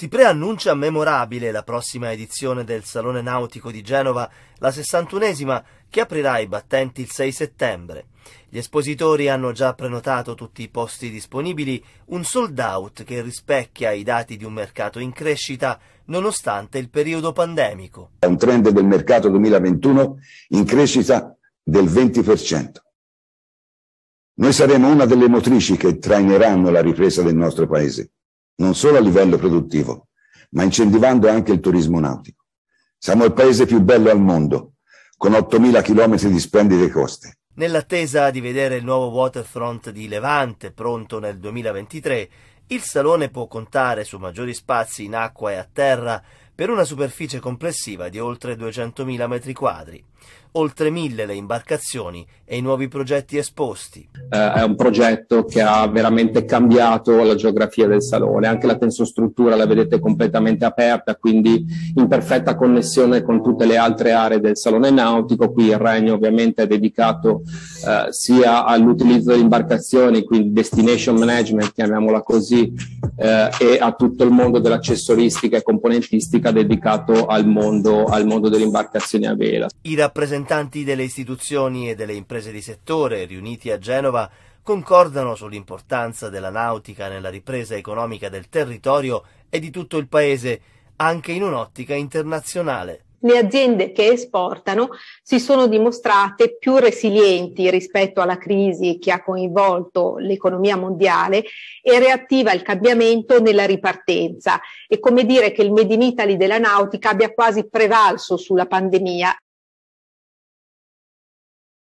Si preannuncia memorabile la prossima edizione del Salone Nautico di Genova, la 61esima, che aprirà i battenti il 6 settembre. Gli espositori hanno già prenotato tutti i posti disponibili, un sold out che rispecchia i dati di un mercato in crescita nonostante il periodo pandemico. È un trend del mercato 2021 in crescita del 20%. Noi saremo una delle motrici che traineranno la ripresa del nostro paese non solo a livello produttivo, ma incentivando anche il turismo nautico. Siamo il paese più bello al mondo, con 8.000 km di splendide coste. Nell'attesa di vedere il nuovo waterfront di Levante pronto nel 2023, il Salone può contare su maggiori spazi in acqua e a terra per una superficie complessiva di oltre 200.000 m2, oltre 1.000 le imbarcazioni e i nuovi progetti esposti. Eh, è un progetto che ha veramente cambiato la geografia del salone, anche la tensostruttura la vedete completamente aperta, quindi in perfetta connessione con tutte le altre aree del salone nautico. Qui il Regno ovviamente è dedicato eh, sia all'utilizzo delle imbarcazioni, quindi destination management, chiamiamola così, eh, e a tutto il mondo dell'accessoristica e componentistica apposta dedicato al mondo, al mondo delle imbarcazioni a vela. I rappresentanti delle istituzioni e delle imprese di settore riuniti a Genova concordano sull'importanza della nautica nella ripresa economica del territorio e di tutto il Paese, anche in un'ottica internazionale le aziende che esportano si sono dimostrate più resilienti rispetto alla crisi che ha coinvolto l'economia mondiale e reattiva il cambiamento nella ripartenza. È come dire che il Made in Italy della nautica abbia quasi prevalso sulla pandemia